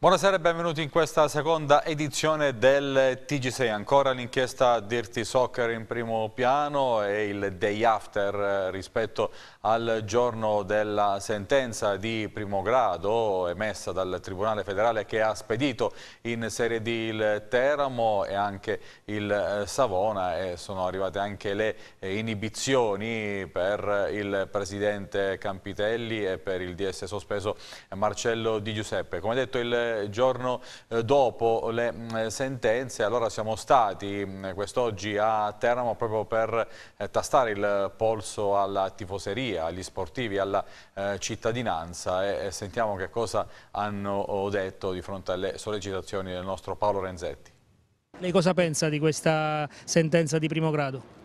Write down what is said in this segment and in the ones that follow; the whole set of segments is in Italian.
Buonasera e benvenuti in questa seconda edizione del TG6. Ancora l'inchiesta Dirty Soccer in primo piano e il day after eh, rispetto al giorno della sentenza di primo grado emessa dal Tribunale federale che ha spedito in Serie D il Teramo e anche il eh, Savona e sono arrivate anche le eh, inibizioni per il presidente Campitelli e per il DS sospeso Marcello Di Giuseppe. Come detto il il giorno eh, dopo le mm, sentenze, allora siamo stati mm, quest'oggi a Teramo proprio per eh, tastare il polso alla tifoseria, agli sportivi, alla eh, cittadinanza e sentiamo che cosa hanno oh, detto di fronte alle sollecitazioni del nostro Paolo Renzetti. Lei cosa pensa di questa sentenza di primo grado?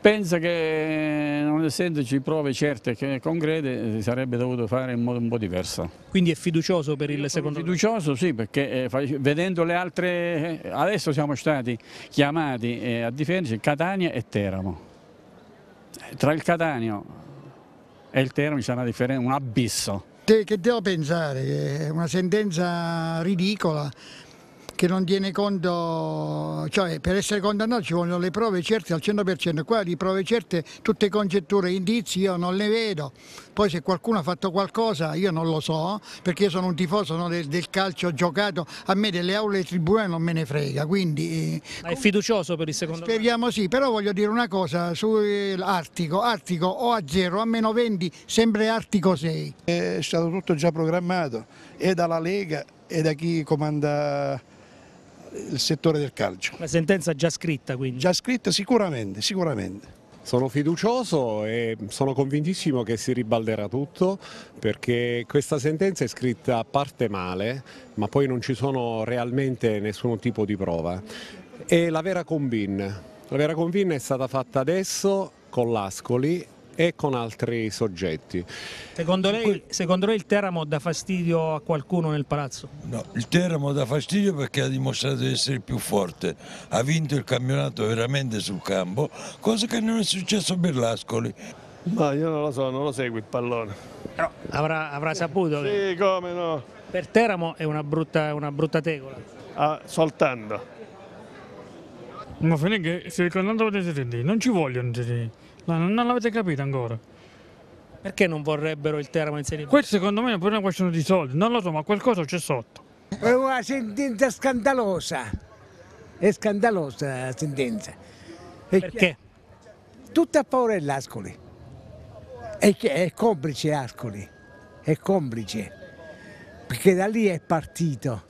Pensa che non essendoci prove certe e concrete si sarebbe dovuto fare in modo un po' diverso. Quindi è fiducioso per il secondo Fiducioso sì perché eh, vedendo le altre, adesso siamo stati chiamati eh, a difenderci Catania e Teramo. Eh, tra il Catania e il Teramo c'è una differenza, un abisso. Che devo pensare? È una sentenza ridicola che non tiene conto, cioè per essere condannato ci vogliono le prove certe al 100%, qua di prove certe tutte congetture, indizi io non le vedo, poi se qualcuno ha fatto qualcosa io non lo so, perché io sono un tifoso no, del, del, calcio giocato, a me delle aule tribunali non me ne frega, quindi... Eh, Ma è fiducioso per il secondo Speriamo me. sì, però voglio dire una cosa sull'Artico, eh, Artico o a zero, a meno 20, sempre Artico 6. È stato tutto già programmato, e dalla Lega e da chi comanda il settore del calcio. La sentenza già scritta quindi? Già scritta sicuramente, sicuramente. Sono fiducioso e sono convintissimo che si ribalderà tutto perché questa sentenza è scritta a parte male ma poi non ci sono realmente nessun tipo di prova. E la vera convin, la vera convin è stata fatta adesso con l'Ascoli e con altri soggetti. Secondo lei, secondo lei il Teramo dà fastidio a qualcuno nel palazzo? No, il Teramo dà fastidio perché ha dimostrato di essere il più forte, ha vinto il campionato veramente sul campo, cosa che non è successo a Berlascoli. Ma io non lo so, non lo segui il pallone. Però avrà, avrà saputo che... come no. Per Teramo è una brutta, una brutta tegola. Ah, soltanto. Ma finché, se il candidato potesse non ci vogliono sentire. No, non l'avete capito ancora. Perché non vorrebbero il Teramo in Serie B? Questo secondo me è pure una questione di soldi, non lo so, ma qualcosa c'è sotto. È una sentenza scandalosa, è scandalosa la sentenza. Perché? Perché? Tutto a paura dell'Ascoli, è, è complice Ascoli, è complice, perché da lì è partito.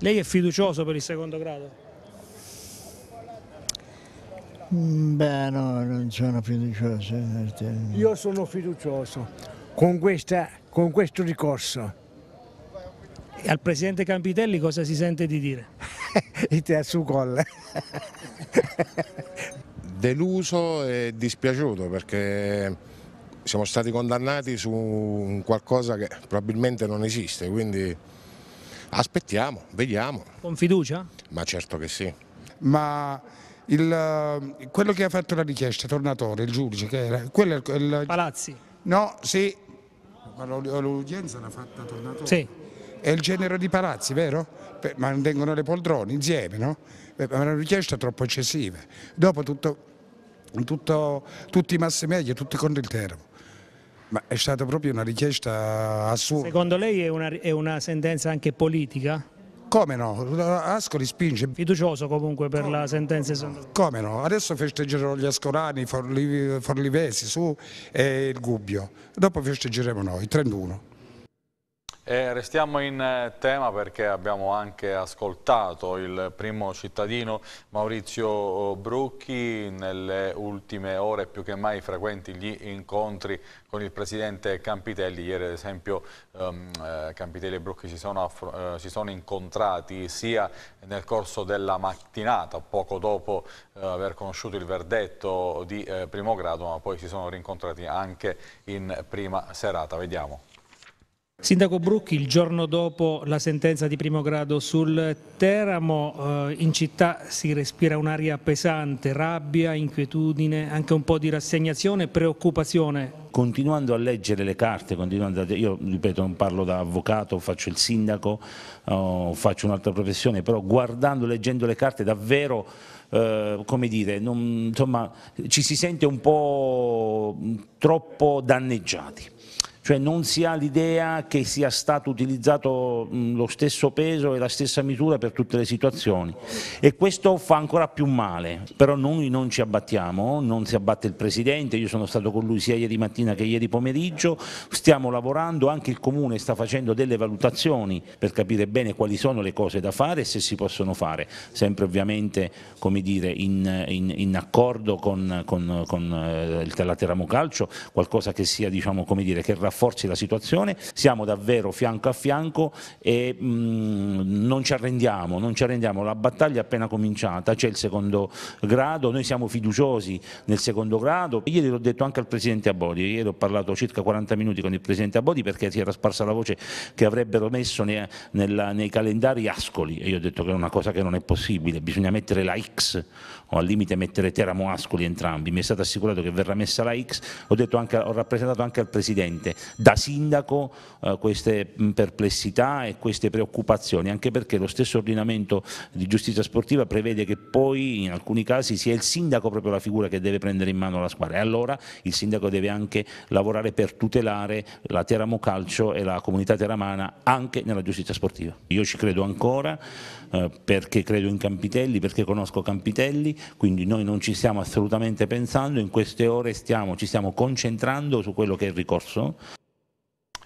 Lei è fiducioso per il secondo grado? Mm, beh, no, non sono fiducioso. Io sono fiducioso con, questa, con questo ricorso. E al presidente Campitelli cosa si sente di dire? Il te su colle. Deluso e dispiaciuto perché siamo stati condannati su qualcosa che probabilmente non esiste, quindi aspettiamo, vediamo. Con fiducia? Ma certo che sì. Ma il, eh, quello che ha fatto la richiesta, Tornatore, il giudice, che era, è il, il, Palazzi. No, sì, ma l'udienza l'ha fatta Tornatore. Sì. È il genere di Palazzi, vero? Per, ma tengono le poltrone insieme, no? ma è una richiesta troppo eccessiva. Dopo tutto, tutto, tutti i mass media, tutti contro il Teramo. Ma è stata proprio una richiesta assurda. Secondo lei è una, è una sentenza anche politica? Come no? Ascoli spinge. Fiducioso comunque per Come la sentenza. No. Come no? Adesso festeggerò gli ascolani, Forlivesi, Su e il Gubbio. Dopo festeggeremo noi, 31. E restiamo in eh, tema perché abbiamo anche ascoltato il primo cittadino Maurizio oh, Brucchi nelle ultime ore più che mai frequenti gli incontri con il presidente Campitelli. Ieri ad esempio um, Campitelli e Brucchi si sono, uh, si sono, incontrati sia nel corso della mattinata, poco dopo uh, aver conosciuto il verdetto di uh, primo grado, ma poi si sono rincontrati anche in prima serata. Vediamo. Sindaco Brucchi, il giorno dopo la sentenza di primo grado sul Teramo, eh, in città si respira un'aria pesante, rabbia, inquietudine, anche un po' di rassegnazione e preoccupazione. Continuando a leggere le carte, a, io ripeto non parlo da avvocato, faccio il sindaco, oh, faccio un'altra professione, però guardando, leggendo le carte davvero, eh, come dire, non, insomma, ci si sente un po' mm, troppo danneggiati cioè non si ha l'idea che sia stato utilizzato lo stesso peso e la stessa misura per tutte le situazioni e questo fa ancora più male, però noi non ci abbattiamo, non si abbatte il Presidente, io sono stato con lui sia ieri mattina che ieri pomeriggio, stiamo lavorando, anche il Comune sta facendo delle valutazioni per capire bene quali sono le cose da fare e se si possono fare, sempre ovviamente come dire, in, in, in accordo con, con, con eh, la Teramo Calcio, qualcosa che sia diciamo, come dire, che rafforza rafforzi la situazione, siamo davvero fianco a fianco e mh, mm, non ci arrendiamo, non ci arrendiamo, la battaglia è appena cominciata, c'è il secondo grado, noi siamo fiduciosi nel secondo grado, ieri l'ho detto anche al Presidente Abodi, ieri ho parlato circa 40 minuti con il Presidente Abodi perché si era sparsa la voce che avrebbero messo nei, nella, nei calendari Ascoli e io ho detto che è una cosa che non è possibile, bisogna mettere la X o al limite mettere Teramo Ascoli entrambi, mi è stato assicurato che verrà messa la X, ho, anche, ho rappresentato anche al Presidente da sindaco eh, queste perplessità e queste preoccupazioni, anche perché lo stesso ordinamento di giustizia sportiva prevede che poi in alcuni casi sia il sindaco proprio la figura che deve prendere in mano la squadra e allora il sindaco deve anche lavorare per tutelare la Teramo Calcio e la comunità teramana anche nella giustizia sportiva. Io ci credo ancora eh, perché credo in Campitelli, perché conosco Campitelli, quindi noi non ci stiamo assolutamente pensando, in queste ore stiamo, ci stiamo concentrando su quello che è il ricorso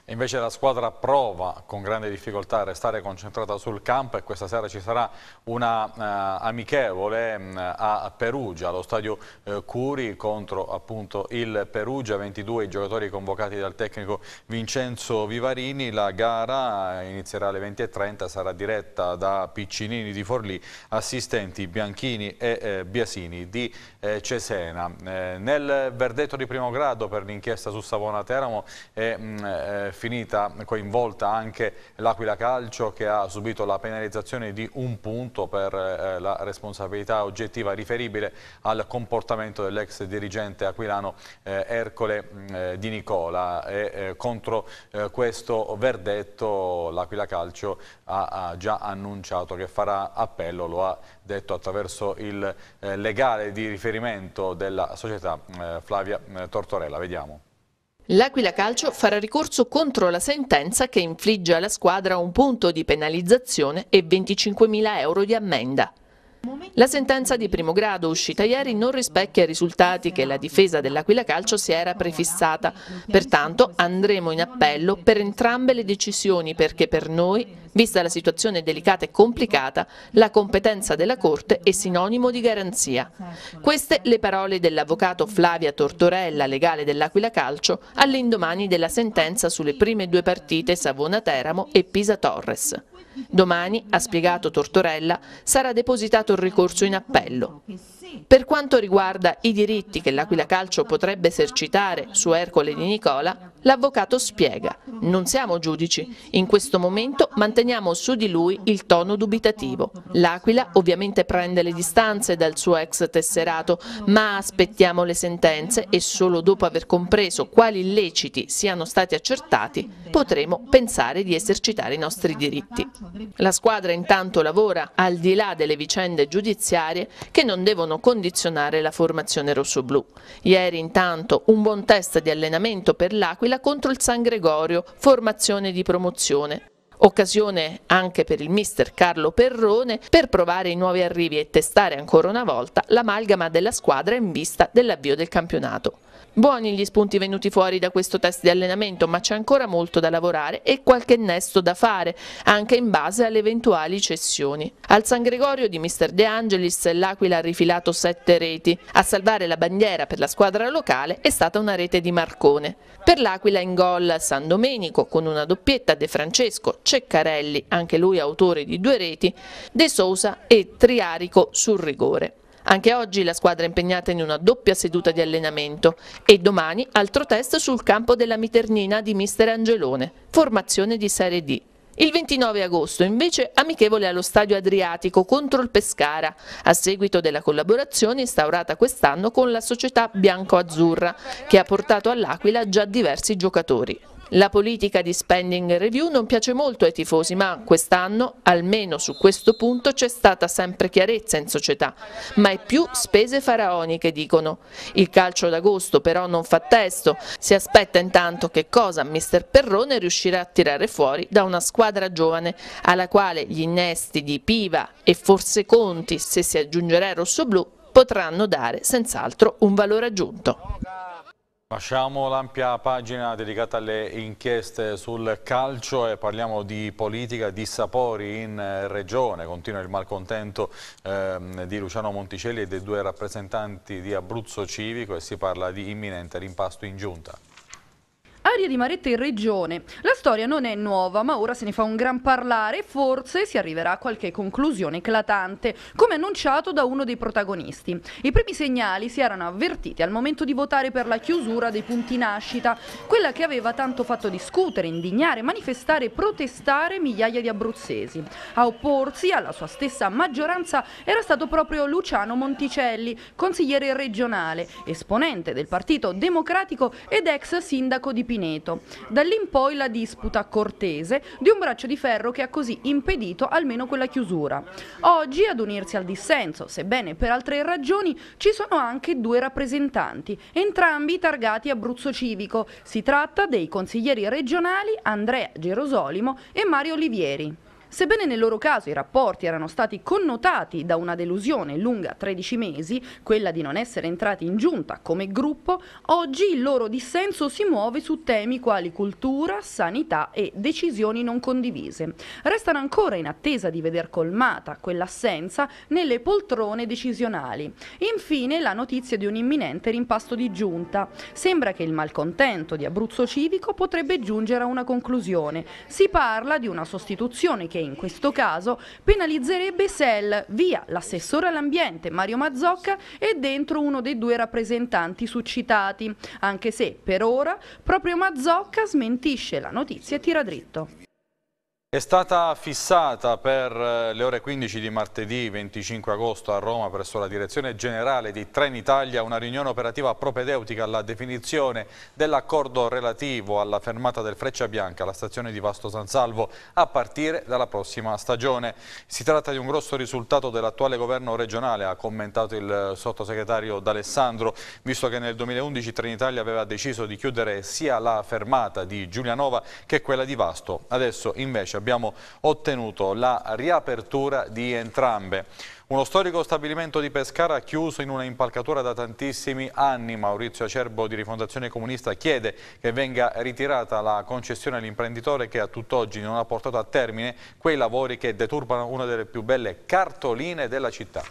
invece la squadra prova con grande difficoltà a restare concentrata sul campo e questa sera ci sarà una eh, amichevole mh, mm, a Perugia, allo stadio eh, Curi contro appunto il Perugia, 22 i giocatori convocati dal tecnico Vincenzo Vivarini, la gara eh, inizierà alle 20.30, sarà diretta da Piccinini di Forlì, assistenti Bianchini e eh, Biasini di eh, Cesena. Eh, nel verdetto di primo grado per l'inchiesta su Savona Teramo è mm, finita coinvolta anche l'Aquila Calcio che ha subito la penalizzazione di un punto per eh, la responsabilità oggettiva riferibile al comportamento dell'ex dirigente aquilano eh, Ercole mm, eh, Di Nicola e eh, contro eh, questo verdetto l'Aquila Calcio ha, ha, già annunciato che farà appello, lo ha detto attraverso il legale di riferimento della società Flavia Tortorella. Vediamo. L'Aquila Calcio farà ricorso contro la sentenza che infligge alla squadra un punto di penalizzazione e 25.000 euro di ammenda. La sentenza di primo grado uscita ieri non rispecchia i risultati che la difesa dell'Aquila Calcio si era prefissata. Pertanto andremo in appello per entrambe le decisioni perché per noi, vista la situazione delicata e complicata, la competenza della Corte è sinonimo di garanzia. Queste le parole dell'avvocato Flavia Tortorella, legale dell'Aquila Calcio, all'indomani della sentenza sulle prime due partite Savona-Teramo e Pisa-Torres. Domani, ha spiegato Tortorella, sarà depositato il ricorso in appello. Per quanto riguarda i diritti che l'Aquila Calcio potrebbe esercitare su Ercole di Nicola, l'avvocato spiega, non siamo giudici, in questo momento manteniamo su di lui il tono dubitativo. L'Aquila ovviamente prende le distanze dal suo ex tesserato, ma aspettiamo le sentenze e solo dopo aver compreso quali illeciti siano stati accertati potremo pensare di esercitare i nostri diritti. La squadra intanto lavora al di là delle vicende giudiziarie che non devono possono condizionare la formazione rossoblù. Ieri intanto un buon test di allenamento per l'Aquila contro il San Gregorio, formazione di promozione. Occasione anche per il mister Carlo Perrone per provare i nuovi arrivi e testare ancora una volta l'amalgama della squadra in vista dell'avvio del campionato. Buoni gli spunti venuti fuori da questo test di allenamento, ma c'è ancora molto da lavorare e qualche nesto da fare, anche in base alle eventuali cessioni. Al San Gregorio di Mr. De Angelis l'Aquila ha rifilato sette reti. A salvare la bandiera per la squadra locale è stata una rete di Marcone. Per l'Aquila in gol San Domenico con una doppietta De Francesco, Ceccarelli, anche lui autore di due reti, De Sousa e Triarico sul rigore. Anche oggi la squadra è impegnata in una doppia seduta di allenamento e domani altro test sul campo della Miternina di mister Angelone, formazione di Serie D. Il 29 agosto invece amichevole allo stadio Adriatico contro il Pescara, a seguito della collaborazione instaurata quest'anno con la società bianco-azzurra, che ha portato all'Aquila già diversi giocatori. La politica di spending review non piace molto ai tifosi, ma quest'anno, almeno su questo punto, c'è stata sempre chiarezza in società. Ma è più spese faraoniche, dicono. Il calcio d'agosto però non fa testo. Si aspetta intanto che cosa mister Perrone riuscirà a tirare fuori da una squadra giovane, alla quale gli innesti di Piva e forse Conti, se si aggiungerà il rossoblù, potranno dare senz'altro un valore aggiunto. Lasciamo l'ampia pagina dedicata alle inchieste sul calcio e parliamo di politica, di sapori in eh, regione. Continua il malcontento ehm, di Luciano Monticelli e dei due rappresentanti di Abruzzo Civico e si parla di imminente rimpasto in giunta. Aria di Maretta in regione. La storia non è nuova, ma ora se ne fa un gran parlare e forse si arriverà a qualche conclusione eclatante, come annunciato da uno dei protagonisti. I primi segnali si erano avvertiti al momento di votare per la chiusura dei punti nascita, quella che aveva tanto fatto discutere, indignare, manifestare e protestare migliaia di abruzzesi. A opporsi alla sua stessa maggioranza era stato proprio Luciano Monticelli, consigliere regionale, esponente del Partito Democratico ed ex sindaco di Pino Pineto. Da lì in poi la disputa cortese di un braccio di ferro che ha così impedito almeno quella chiusura. Oggi ad unirsi al dissenso, sebbene per altre ragioni, ci sono anche due rappresentanti, entrambi targati Abruzzo Civico. Si tratta dei consiglieri regionali Andrea Gerosolimo e Mario Olivieri. Sebbene nel loro caso i rapporti erano stati connotati da una delusione lunga 13 mesi, quella di non essere entrati in giunta come gruppo, oggi il loro dissenso si muove su temi quali cultura, sanità e decisioni non condivise. Restano ancora in attesa di veder colmata quell'assenza nelle poltrone decisionali. Infine la notizia di un imminente rimpasto di giunta. Sembra che il malcontento di Abruzzo Civico potrebbe giungere a una conclusione. Si parla di una sostituzione che in questo caso penalizzerebbe Sel via l'assessore all'ambiente Mario Mazzocca e dentro uno dei due rappresentanti suscitati, anche se per ora proprio Mazzocca smentisce la notizia e tira dritto. È stata fissata per eh, le ore 15 di martedì 25 agosto a Roma presso la direzione generale di Trenitalia una riunione operativa propedeutica alla definizione dell'accordo relativo alla fermata del Freccia Bianca alla stazione di Vasto San Salvo a partire dalla prossima stagione. Si tratta di un grosso risultato dell'attuale governo regionale, ha commentato il eh, sottosegretario D'Alessandro, visto che nel 2011 Trenitalia aveva deciso di chiudere sia la fermata di Giulianova che quella di Vasto. Adesso invece abbiamo abbiamo ottenuto la riapertura di entrambe. Uno storico stabilimento di Pescara chiuso in una impalcatura da tantissimi anni. Maurizio Acerbo di Rifondazione Comunista chiede che venga ritirata la concessione all'imprenditore che a tutt'oggi non ha portato a termine quei lavori che deturbano una delle più belle cartoline della città.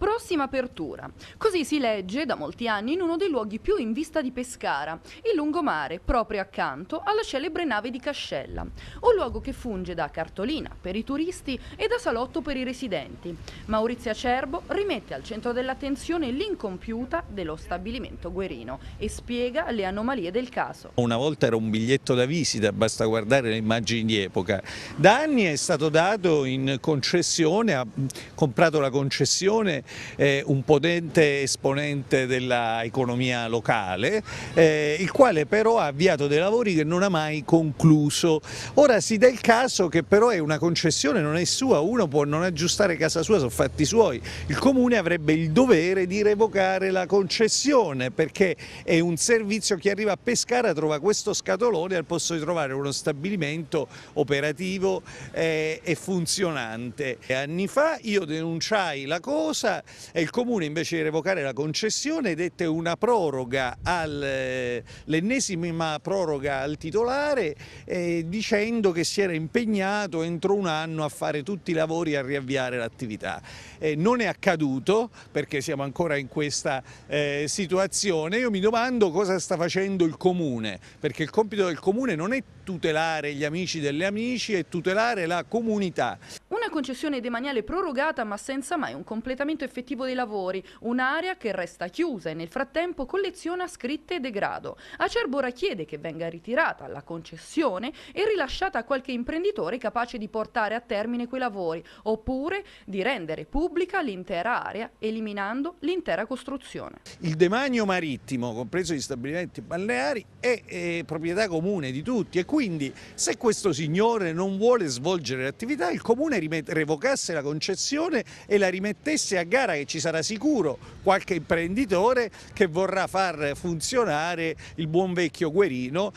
Prossima apertura. Così si legge da molti anni in uno dei luoghi più in vista di Pescara, il lungomare, proprio accanto alla celebre nave di Cascella. Un luogo che funge da cartolina per i turisti e da salotto per i residenti. Maurizio Acerbo rimette al centro dell'attenzione l'incompiuta dello stabilimento guerino e spiega le anomalie del caso. Una volta era un biglietto da visita, basta guardare le immagini di epoca. Da anni è stato dato in concessione, ha comprato la concessione eh, un potente esponente dell'economia locale, eh, il quale però ha avviato dei lavori che non ha mai concluso. Ora si dà il caso che però è una concessione, non è sua, uno può non aggiustare casa sua, sono fatti suoi. Il comune avrebbe il dovere di revocare la concessione perché è un servizio che arriva a Pescara, trova questo scatolone al posto di trovare uno stabilimento operativo eh, e funzionante. Anni fa io denunciai la cosa, e il comune invece di revocare la concessione dette una proroga, eh, l'ennesima proroga al titolare eh, dicendo che si era impegnato entro un anno a fare tutti i lavori e a riavviare l'attività. Eh, non è accaduto perché siamo ancora in questa eh, situazione, io mi domando cosa sta facendo il comune, perché il compito del comune non è tutelare gli amici delle amici e tutelare la comunità. Una concessione demaniale prorogata ma senza mai un completamento effettivo dei lavori, un'area che resta chiusa e nel frattempo colleziona scritte e degrado. Acerbora chiede che venga ritirata la concessione e rilasciata a qualche imprenditore capace di portare a termine quei lavori, oppure di rendere pubblica l'intera area, eliminando l'intera costruzione. Il demanio marittimo, compreso gli stabilimenti balneari, è, è eh, proprietà comune di tutti e quindi quindi se questo signore non vuole svolgere l'attività, il comune revocasse la concessione e la rimettesse a gara che ci sarà sicuro qualche imprenditore che vorrà far funzionare il buon vecchio Guerino.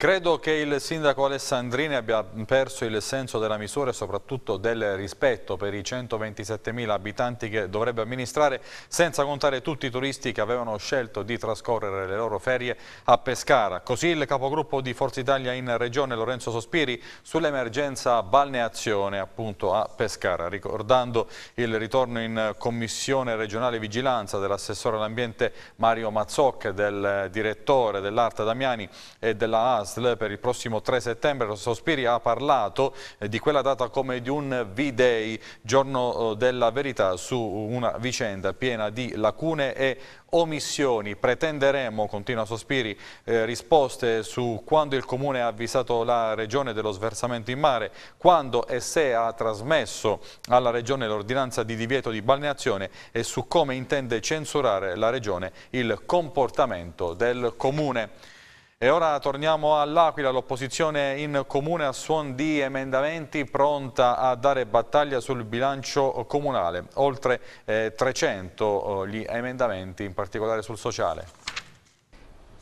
Credo che il sindaco Alessandrini abbia perso il senso della misura e soprattutto del rispetto per i 127.000 abitanti che dovrebbe amministrare, senza contare tutti i turisti che avevano scelto di trascorrere le loro ferie a Pescara. Così il capogruppo di Forza Italia in Regione, Lorenzo Sospiri, sull'emergenza balneazione appunto a Pescara, ricordando il ritorno in Commissione regionale vigilanza dell'assessore all'ambiente Mario Mazzocche, del direttore dell'Arte Damiani e della AS ASL per il prossimo 3 settembre. Sospiri ha parlato eh, di quella data come di un V-Day, giorno eh, della verità su una vicenda piena di lacune e omissioni. Pretenderemo, continua Sospiri, eh, risposte su quando il Comune ha avvisato la Regione dello sversamento in mare, quando e se ha trasmesso alla Regione l'ordinanza di divieto di balneazione e su come intende censurare la Regione il comportamento del Comune. E ora torniamo all'Aquila, l'opposizione in comune a suon di emendamenti pronta a dare battaglia sul bilancio comunale. Oltre eh, 300 gli emendamenti, in particolare sul sociale.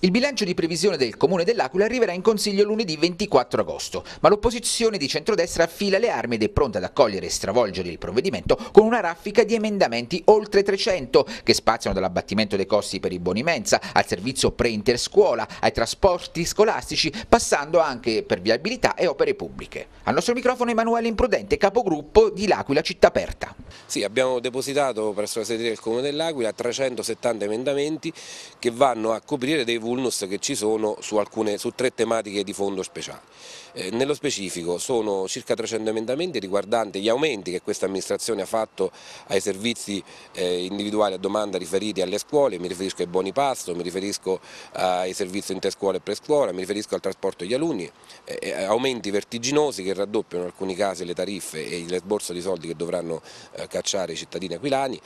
Il bilancio di previsione del Comune dell'Aquila arriverà in Consiglio lunedì 24 agosto, ma l'opposizione di centrodestra affila le armi ed è pronta ad accogliere e stravolgere il provvedimento con una raffica di emendamenti oltre 300 che spaziano dall'abbattimento dei costi per i buoni mensa al servizio pre-interscuola, ai trasporti scolastici, passando anche per viabilità e opere pubbliche. Al nostro microfono Emanuele Imprudente, capogruppo di L'Aquila Città Aperta. Sì, abbiamo depositato presso la sede del Comune dell'Aquila 370 emendamenti che vanno a coprire dei vulnus che ci sono su, alcune, su tre tematiche di fondo speciale. Eh, nello specifico sono circa 300 emendamenti riguardanti gli aumenti che questa amministrazione ha fatto ai servizi eh, individuali a domanda riferiti alle scuole, mi riferisco ai buoni pasto, mi riferisco ai servizi interscuola e prescuola, mi riferisco al trasporto degli alunni, eh, eh, aumenti vertiginosi che raddoppiano in alcuni casi le tariffe e l'esborso di soldi che dovranno eh, cacciare i cittadini aquilani.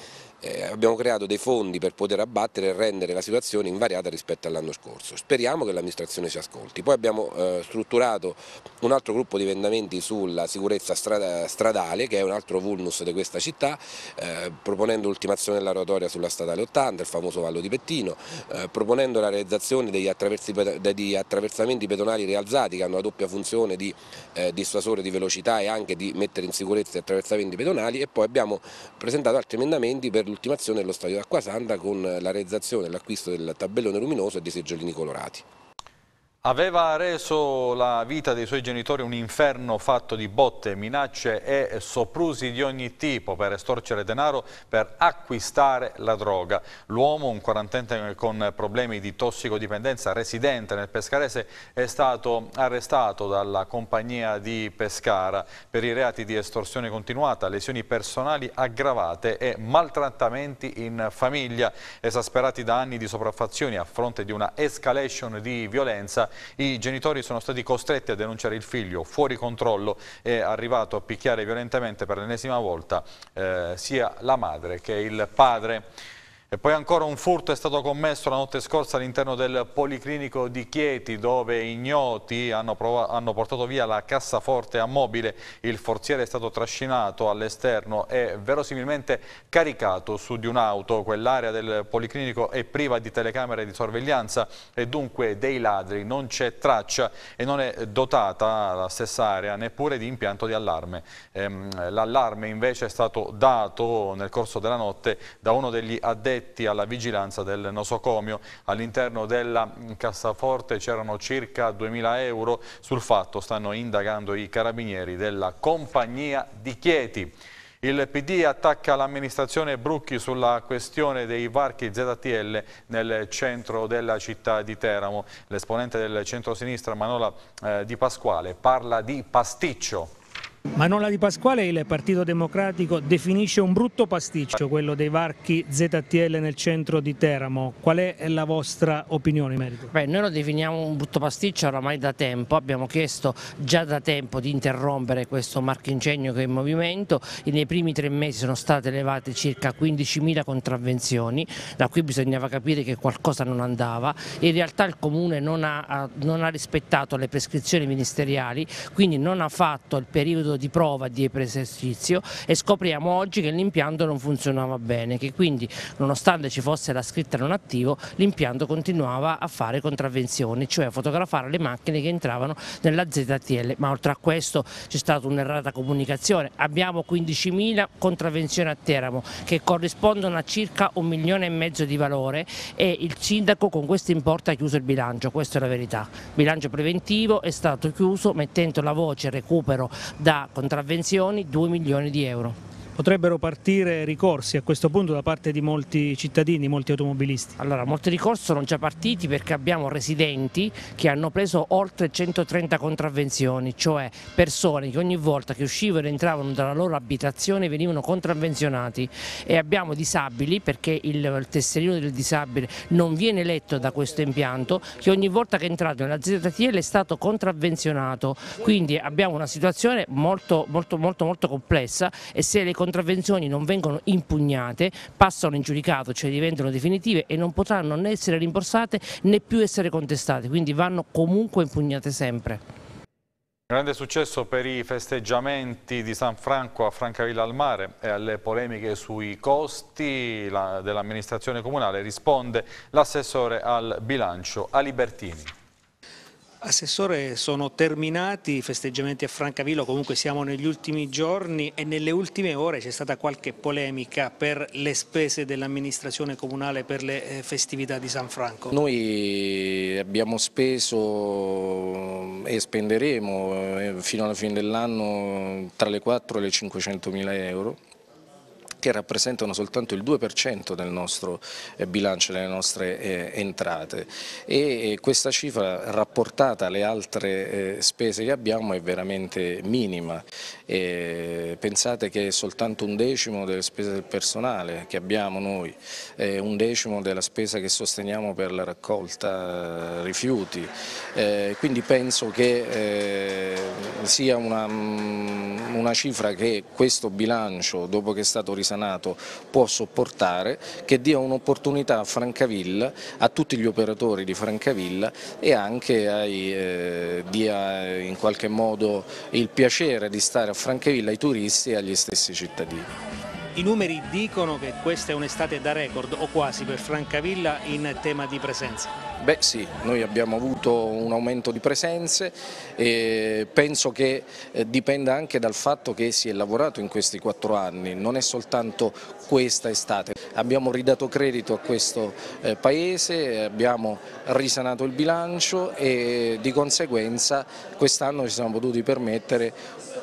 Eh, abbiamo creato dei fondi per poter abbattere e rendere la situazione invariata rispetto all'anno scorso. Speriamo che l'amministrazione ci ascolti. Poi abbiamo strutturato un altro gruppo di emendamenti sulla sicurezza stradale che è un altro vulnus di questa città, eh, proponendo l'ultimazione della rotatoria sulla statale 80, il famoso Vallo di Pettino, eh, proponendo la realizzazione degli, degli, attraversamenti pedonali rialzati che hanno la doppia funzione di eh, dissuasore di velocità e anche di mettere in sicurezza gli attraversamenti pedonali e poi abbiamo presentato altri emendamenti per l'ultimazione dello stadio d'Acquasanta con la realizzazione e l'acquisto del tabellone luminoso e dei seggiolini colorati. Aveva reso la vita dei suoi genitori un inferno fatto di botte, minacce e soprusi di ogni tipo per estorcere denaro per acquistare la droga. L'uomo, un quarantenne con problemi di tossicodipendenza residente nel Pescarese, è stato arrestato dalla compagnia di Pescara per i reati di estorsione continuata, lesioni personali aggravate e maltrattamenti in famiglia, esasperati da anni di sopraffazioni a fronte di una escalation di violenza i genitori sono stati costretti a denunciare il figlio fuori controllo e arrivato a picchiare violentemente per l'ennesima volta eh, sia la madre che il padre. E poi ancora un furto è stato commesso la notte scorsa all'interno del Policlinico di Chieti dove ignoti hanno, hanno, portato via la cassaforte a mobile. Il forziere è stato trascinato all'esterno e verosimilmente caricato su di un'auto. Quell'area del Policlinico è priva di telecamere di sorveglianza e dunque dei ladri non c'è traccia e non è dotata la stessa area neppure di impianto di allarme. Ehm, l'allarme invece è stato dato nel corso della notte da uno degli addetti addetti alla vigilanza del nosocomio. All'interno della mm, cassaforte c'erano circa 2.000 euro. Sul fatto stanno indagando i carabinieri della compagnia di Chieti. Il PD attacca l'amministrazione Brucchi sulla questione dei varchi ZTL nel centro della città di Teramo. L'esponente del centro-sinistra Manola eh, Di Pasquale parla di pasticcio. Manola Di Pasquale il Partito Democratico definisce un brutto pasticcio quello dei varchi ZTL nel centro di Teramo. Qual è la vostra opinione in merito? Beh, noi lo definiamo un brutto pasticcio oramai da tempo, abbiamo chiesto già da tempo di interrompere questo marchingegno che è in movimento e nei primi tre mesi sono state elevate circa 15.000 contravvenzioni, da qui bisognava capire che qualcosa non andava. In realtà il Comune non ha, non ha rispettato le prescrizioni ministeriali, quindi non ha fatto il periodo periodo di prova di esercizio e scopriamo oggi che l'impianto non funzionava bene, che quindi nonostante ci fosse la scritta non attivo l'impianto continuava a fare contravvenzioni, cioè a fotografare le macchine che entravano nella ZTL, ma oltre a questo c'è stata un'errata comunicazione, abbiamo 15.000 contravvenzioni a Teramo che corrispondono a circa un milione e mezzo di valore e il sindaco con questo importo ha chiuso il bilancio, questa è la verità, il bilancio preventivo è stato chiuso mettendo la voce recupero da contravvenzioni 2 milioni di euro potrebbero partire ricorsi a questo punto da parte di molti cittadini, molti automobilisti? Allora, molti ricorsi sono già partiti perché abbiamo residenti che hanno preso oltre 130 contravvenzioni, cioè persone che ogni volta che uscivano e entravano dalla loro abitazione venivano contravvenzionati e abbiamo disabili perché il, tesserino del disabile non viene letto da questo impianto che ogni volta che è entrato nella ZTL è stato contravvenzionato, quindi abbiamo una situazione molto, molto, molto, molto complessa e se le contravvenzioni contravvenzioni non vengono impugnate, passano in giudicato, cioè diventano definitive e non potranno né essere rimborsate né più essere contestate, quindi vanno comunque impugnate sempre. Grande successo per i festeggiamenti di San Franco a Francavilla al Mare e alle polemiche sui costi dell'amministrazione comunale risponde l'assessore al bilancio Alibertini. Assessore, sono terminati i festeggiamenti a Francavillo, comunque siamo negli ultimi giorni e nelle ultime ore c'è stata qualche polemica per le spese dell'amministrazione comunale per le eh, festività di San Franco. Noi abbiamo speso eh, e spenderemo eh, fino alla fine dell'anno tra le 4 e le 500 mila euro che rappresentano soltanto il 2% del nostro eh, bilancio, delle nostre eh, entrate e eh, questa cifra rapportata alle altre spese che abbiamo è veramente minima. pensate che è soltanto un decimo delle spese del personale che abbiamo noi, un decimo della spesa che sosteniamo per la raccolta rifiuti, quindi penso che sia una, mm, una cifra che questo bilancio dopo che è stato risolto artigianato può sopportare, che dia un'opportunità a Francavilla, a tutti gli operatori di Francavilla e anche ai, eh, dia eh, in qualche modo il piacere di stare a Francavilla ai turisti e agli stessi cittadini. I numeri dicono che questa è un'estate da record o quasi per Francavilla in tema di presenza. Beh sì, noi abbiamo avuto un aumento di presenze e penso che eh, dipenda anche dal fatto che si è lavorato in questi quattro anni, non è soltanto questa estate. Abbiamo ridato credito a questo eh, Paese, abbiamo risanato il bilancio e di conseguenza quest'anno ci siamo potuti permettere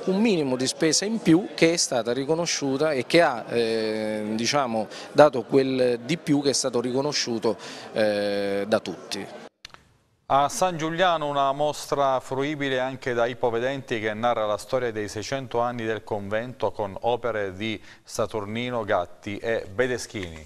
un minimo di spesa in più che è stata riconosciuta e che ha eh, diciamo, dato quel di più che è stato riconosciuto eh, da tutti. A San Giuliano una mostra fruibile anche da ipovedenti che narra la storia dei 600 anni del convento con opere di Saturnino Gatti e Bedeschini.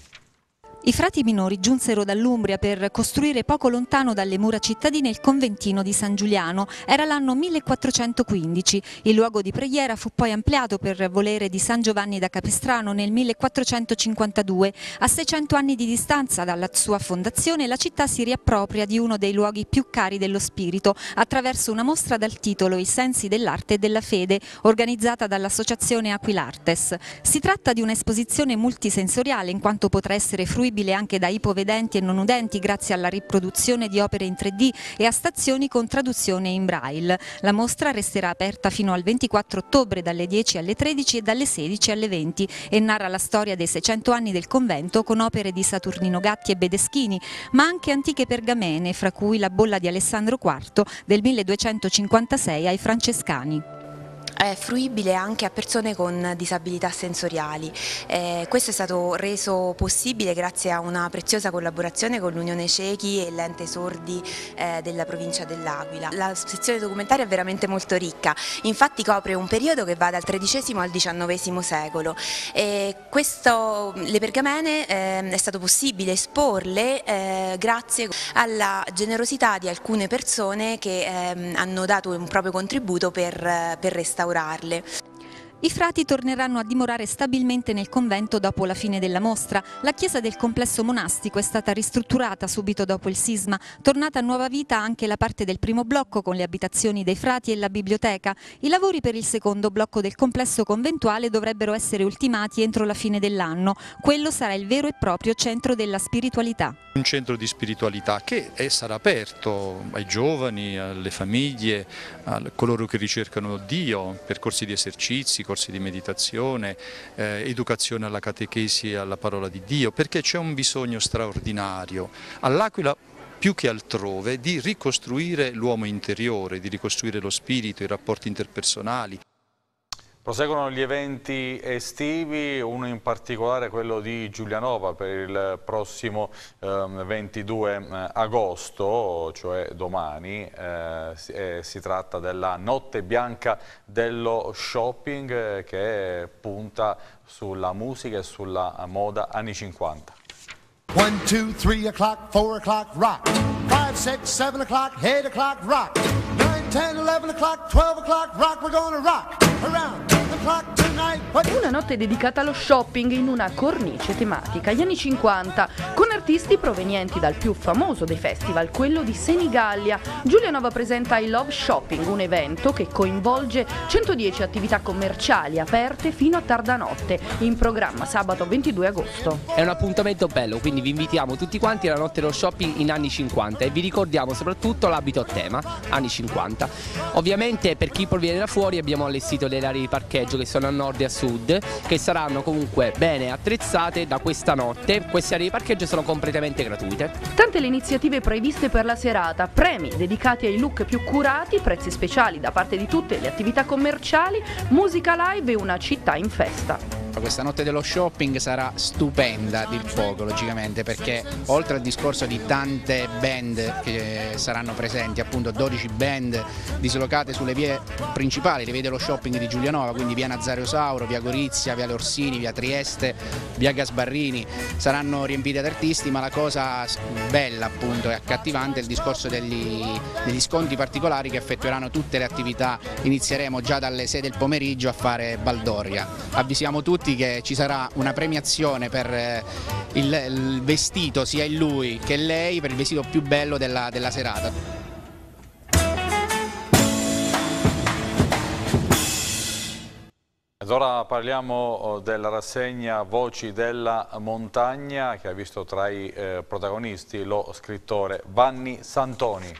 I frati minori giunsero dall'Umbria per costruire poco lontano dalle mura cittadine il conventino di San Giuliano. Era l'anno 1415. Il luogo di preghiera fu poi ampliato per volere di San Giovanni da Capistrano nel 1452. A 600 anni di distanza dalla sua fondazione la città si riappropria di uno dei luoghi più cari dello spirito attraverso una mostra dal titolo I sensi dell'arte e della fede organizzata dall'associazione Aquilartes. Si tratta di un'esposizione multisensoriale in quanto potrà essere fruibile fruibile anche da ipovedenti e non udenti grazie alla riproduzione di opere in 3D e a stazioni con traduzione in braille. La mostra resterà aperta fino al 24 ottobre dalle 10 alle 13 e dalle 16 alle 20 e narra la storia dei 600 anni del convento con opere di Saturnino Gatti e Bedeschini, ma anche antiche pergamene, fra cui la bolla di Alessandro IV del 1256 ai Francescani è fruibile anche a persone con disabilità sensoriali. Eh, questo è stato reso possibile grazie a una preziosa collaborazione con l'Unione Ciechi e l'ente sordi eh, della provincia dell'Aquila. La sezione documentaria è veramente molto ricca, infatti copre un periodo che va dal XIII al XIX secolo. Questo, le pergamene eh, è stato possibile esporle eh, grazie alla generosità di alcune persone che ehm, hanno dato un proprio contributo per, eh, per restaurare restaurarle. I frati torneranno a dimorare stabilmente nel convento dopo la fine della mostra. La chiesa del complesso monastico è stata ristrutturata subito dopo il sisma, tornata a nuova vita anche la parte del primo blocco con le abitazioni dei frati e la biblioteca. I lavori per il secondo blocco del complesso conventuale dovrebbero essere ultimati entro la fine dell'anno. Quello sarà il vero e proprio centro della spiritualità. Un centro di spiritualità che è, sarà aperto ai giovani, alle famiglie, a coloro che ricercano Dio, percorsi di esercizi, discorsi di meditazione, eh, educazione alla catechesi e alla parola di Dio, perché c'è un bisogno straordinario. All'Aquila più che altrove di ricostruire l'uomo interiore, di ricostruire lo spirito, i rapporti interpersonali. Proseguono gli eventi estivi, uno in particolare quello di Giulianova per il prossimo ehm, 22 eh, agosto, cioè domani. Eh, si, eh, si, tratta della Notte Bianca dello Shopping eh, che punta sulla musica e sulla moda anni 50. 1, 2, 3 o'clock, 4 o'clock, rock. 5, 6, 7 o'clock, 8 o'clock, rock. 9, 10, 11 o'clock, 12 o'clock, rock. We're gonna rock around. Una notte dedicata allo shopping in una cornice tematica, gli anni 50, artisti provenienti dal più famoso dei festival, quello di Senigallia. Giulianova presenta I Love Shopping, un evento che coinvolge 110 attività commerciali aperte fino a tarda notte, in programma sabato 22 agosto. È un appuntamento bello, quindi vi invitiamo tutti quanti alla notte dello shopping in anni 50 e vi ricordiamo soprattutto l'abito a tema, anni 50. Ovviamente per chi proviene da fuori abbiamo allestito le aree di parcheggio che sono a nord e a sud, che saranno comunque bene attrezzate da questa notte. Queste aree di parcheggio sono completamente gratuite. Tante le iniziative previste per la serata, premi dedicati ai look più curati, prezzi speciali da parte di tutte le attività commerciali, musica live e una città in festa. Questa notte dello shopping sarà stupenda di poco logicamente perché oltre al discorso di tante band che saranno presenti, appunto 12 band dislocate sulle vie principali, le vie dello shopping di Giulianova, quindi via Nazario Sauro, via Gorizia, via Le Orsini, via Trieste, via Gasbarrini, saranno riempite ad artisti acquisti, ma la cosa bella appunto e accattivante è il discorso degli, degli sconti particolari che effettueranno tutte le attività, inizieremo già dalle 6 del pomeriggio a fare Baldoria. Avvisiamo tutti che ci sarà una premiazione per eh, il, il vestito sia in lui che lei, per il vestito più bello della, della serata. Ora parliamo oh, della rassegna Voci della Montagna che ha visto tra i eh, protagonisti lo scrittore Vanni Santoni.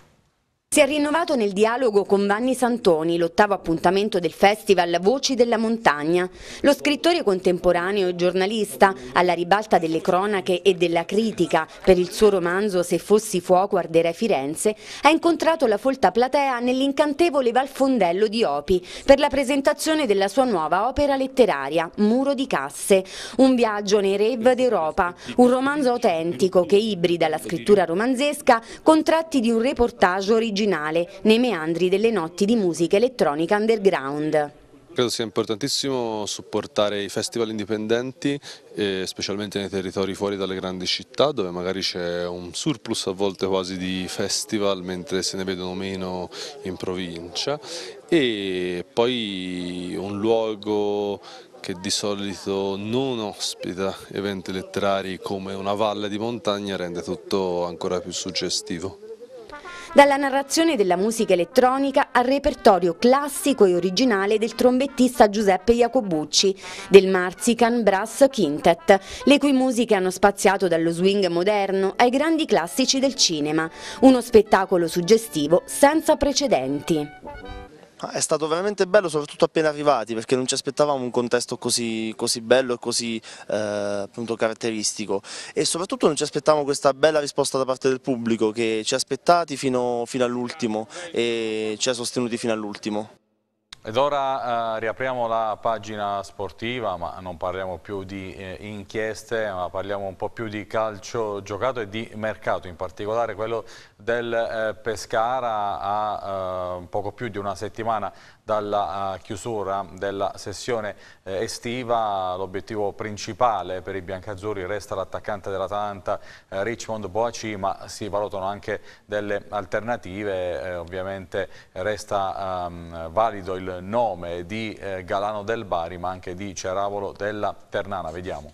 Si è rinnovato nel dialogo con Vanni Santoni l'ottavo appuntamento del festival Voci della Montagna. Lo scrittore contemporaneo e giornalista alla ribalta delle cronache e della critica per il suo romanzo Se fossi fuoco arderei Firenze ha incontrato la folta platea nell'incantevole Valfondello di Opi per la presentazione della sua nuova opera letteraria Muro di Casse, un viaggio nei rave d'Europa, un romanzo autentico che ibrida la scrittura romanzesca con tratti di un reportage originale marginale nei meandri delle notti di musica elettronica underground. Credo sia importantissimo supportare i festival indipendenti, specialmente nei territori fuori dalle grandi città, dove magari c'è un surplus a volte quasi di festival, mentre se ne vedono meno in provincia. E poi un luogo che di solito non ospita eventi letterari come una valle di montagna rende tutto ancora più suggestivo. Dalla narrazione della musica elettronica al repertorio classico e originale del trombettista Giuseppe Jacobucci, del Marzican Brass Quintet, le cui musiche hanno spaziato dallo swing moderno ai grandi classici del cinema, uno spettacolo suggestivo senza precedenti. Ah, è stato veramente bello, soprattutto appena arrivati, perché non ci aspettavamo un contesto così, così bello e così eh, appunto, caratteristico e soprattutto non ci aspettavamo questa bella risposta da parte del pubblico che ci ha aspettati fino, fino all'ultimo e ci ha sostenuti fino all'ultimo. Ed ora eh, riapriamo la pagina sportiva, ma non parliamo più di eh, inchieste, ma parliamo un po' più di calcio giocato e di mercato, in particolare quello del eh, Pescara a eh, poco più di una settimana dalla eh, chiusura della sessione eh, estiva. L'obiettivo principale per i biancazzurri resta l'attaccante dell'Atalanta eh, Richmond Boaci, ma si valutano anche delle alternative. ovviamente resta ehm, valido il nome di Galano del Bari, ma anche di Ceravolo della Ternana. Vediamo.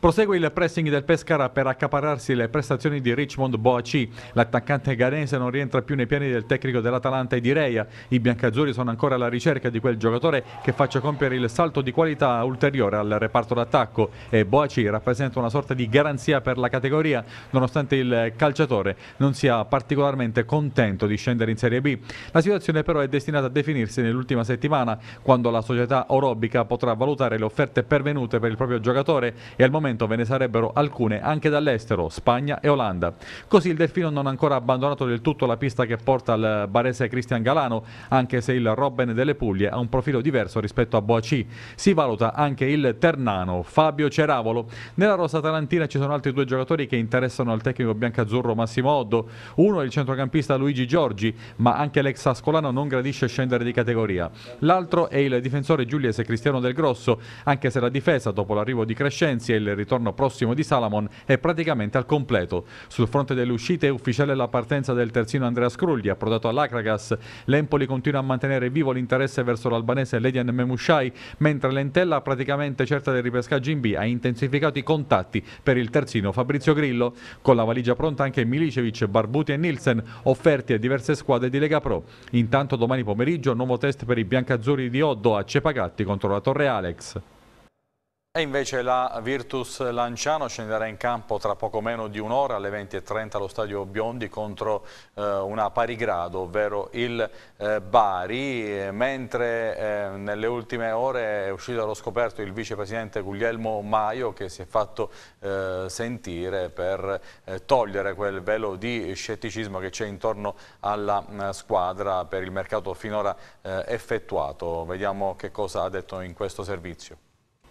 Prosegue il pressing del Pescara per accaparrarsi le prestazioni di Richmond Boaci. L'attaccante ganese non rientra più nei piani del tecnico dell'Atalanta e di Reia. I biancazzurri sono ancora alla ricerca di quel giocatore che faccia compiere il salto di qualità ulteriore al reparto d'attacco e Boaci rappresenta una sorta di garanzia per la categoria nonostante il calciatore non sia particolarmente contento di scendere in Serie B. La situazione però è destinata a definirsi nell'ultima settimana quando la società orobica potrà valutare le offerte pervenute per il proprio giocatore e al momento momento ve ne sarebbero alcune anche dall'estero, Spagna e Olanda. Così il Delfino non ha ancora abbandonato del tutto la pista che porta al barese Cristian Galano, anche se il Robben delle Puglie ha un profilo diverso rispetto a Boacì. Si valuta anche il Ternano, Fabio Ceravolo. Nella rosa tarantina ci sono altri due giocatori che interessano al tecnico biancazzurro Massimo Oddo. Uno è il centrocampista Luigi Giorgi, ma anche l'ex Ascolano non gradisce scendere di categoria. L'altro è il difensore giuliese Cristiano Del Grosso, anche se la difesa dopo l'arrivo di Crescenzi e il ritorno prossimo di Salamon è praticamente al completo. Sul fronte delle uscite è ufficiale la partenza del terzino Andrea Scrugli, approdato all'Acragas. L'Empoli continua a mantenere vivo l'interesse verso l'albanese Ledian Memushai, mentre l'Entella, praticamente certa del ripescaggio in B, ha intensificato i contatti per il terzino Fabrizio Grillo. Con la valigia pronta anche Milicevic, Barbuti e Nielsen, offerti a diverse squadre di Lega Pro. Intanto domani pomeriggio nuovo test per i biancazzurri di Oddo a Cepagatti contro la Torre Alex. E invece la Virtus Lanciano scenderà in campo tra poco meno di un'ora alle 20.30 allo stadio Biondi contro eh, una pari grado, ovvero il eh, Bari, mentre eh, nelle ultime ore è uscito allo scoperto il vicepresidente Guglielmo Maio che si è fatto eh, sentire per eh, togliere quel velo di scetticismo che c'è intorno alla mh, eh, squadra per il mercato finora effettuato. Vediamo che cosa ha detto in questo servizio.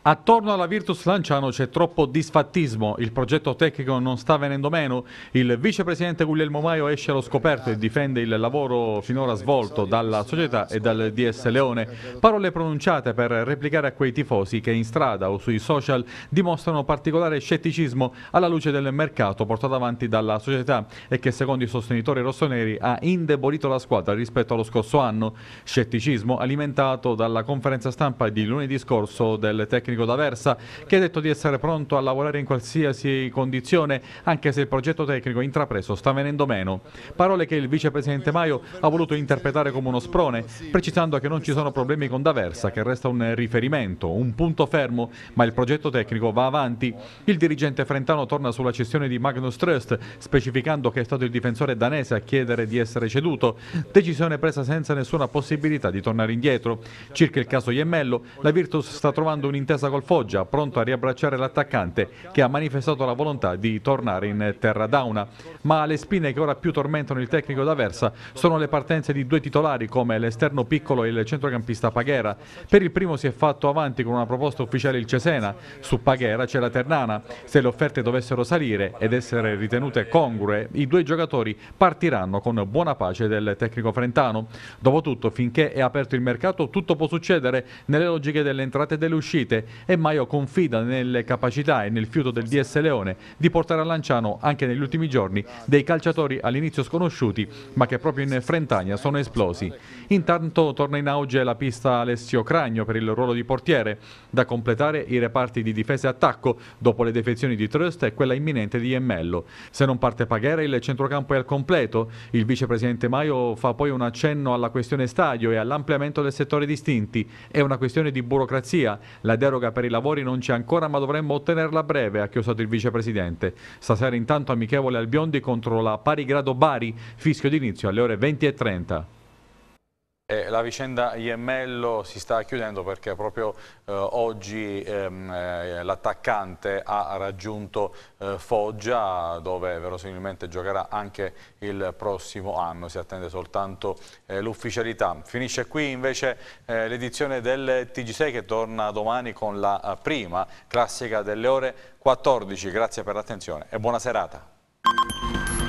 Attorno alla Virtus Lanciano c'è troppo disfattismo, il progetto tecnico non sta venendo meno, il vicepresidente Guglielmo Maio esce allo scoperto e difende il lavoro finora svolto dalla società e dal DS Leone, parole pronunciate per replicare a quei tifosi che in strada o sui social dimostrano particolare scetticismo alla luce del mercato portato avanti dalla società e che secondo i sostenitori rossoneri ha indebolito la squadra rispetto allo scorso anno, scetticismo alimentato dalla conferenza stampa di lunedì scorso del tecnico tecnico d'Aversa, che ha detto di essere pronto a lavorare in qualsiasi condizione, anche se il progetto tecnico intrapreso sta venendo meno. Parole che il vicepresidente Maio ha voluto interpretare come uno sprone, precisando che non ci sono problemi con d'Aversa, che resta un riferimento, un punto fermo, ma il progetto tecnico va avanti. Il dirigente frentano torna sulla cessione di Magnus Trust, specificando che è stato il difensore danese a chiedere di essere ceduto, decisione presa senza nessuna possibilità di tornare indietro. Circa il caso Iemmello, la Virtus sta trovando un'intesa casa col Foggia, pronto a riabbracciare l'attaccante che ha manifestato la volontà di tornare in terra dauna. Ma le spine che ora più tormentano il tecnico d'Aversa sono le partenze di due titolari come l'esterno piccolo e il centrocampista Paghera. Per il primo si è fatto avanti con una proposta ufficiale il Cesena, su Paghera c'è la Ternana. Se le offerte dovessero salire ed essere ritenute congrue, i due giocatori partiranno con buona pace del tecnico frentano. Dopotutto, finché è aperto il mercato, tutto può succedere nelle logiche delle entrate e delle uscite e Maio confida nelle capacità e nel fiuto del DS Leone di portare a Lanciano anche negli ultimi giorni dei calciatori all'inizio sconosciuti ma che proprio in Frentagna sono esplosi. Intanto torna in auge la pista Alessio Cragno per il ruolo di portiere, da completare i reparti di difesa e attacco dopo le defezioni di Trust e quella imminente di Emmello. Se non parte Paghera il centrocampo è al completo, il vicepresidente Maio fa poi un accenno alla questione stadio e all'ampliamento del settore distinti, è una questione di burocrazia, la deroga deroga per i lavori non c'è ancora, ma dovremmo ottenerla a breve, ha chiusato il vicepresidente. Stasera intanto amichevole al Biondi contro la Parigrado Bari, fischio d'inizio alle ore 20.30. Eh, la vicenda Iemmello si sta chiudendo perché proprio eh, oggi ehm, eh, l'attaccante ha raggiunto eh, Foggia dove verosimilmente giocherà anche il prossimo anno, si attende soltanto eh, l'ufficialità. Finisce qui invece eh, l'edizione del TG6 che torna domani con la prima classica delle ore 14. Grazie per l'attenzione e buona serata.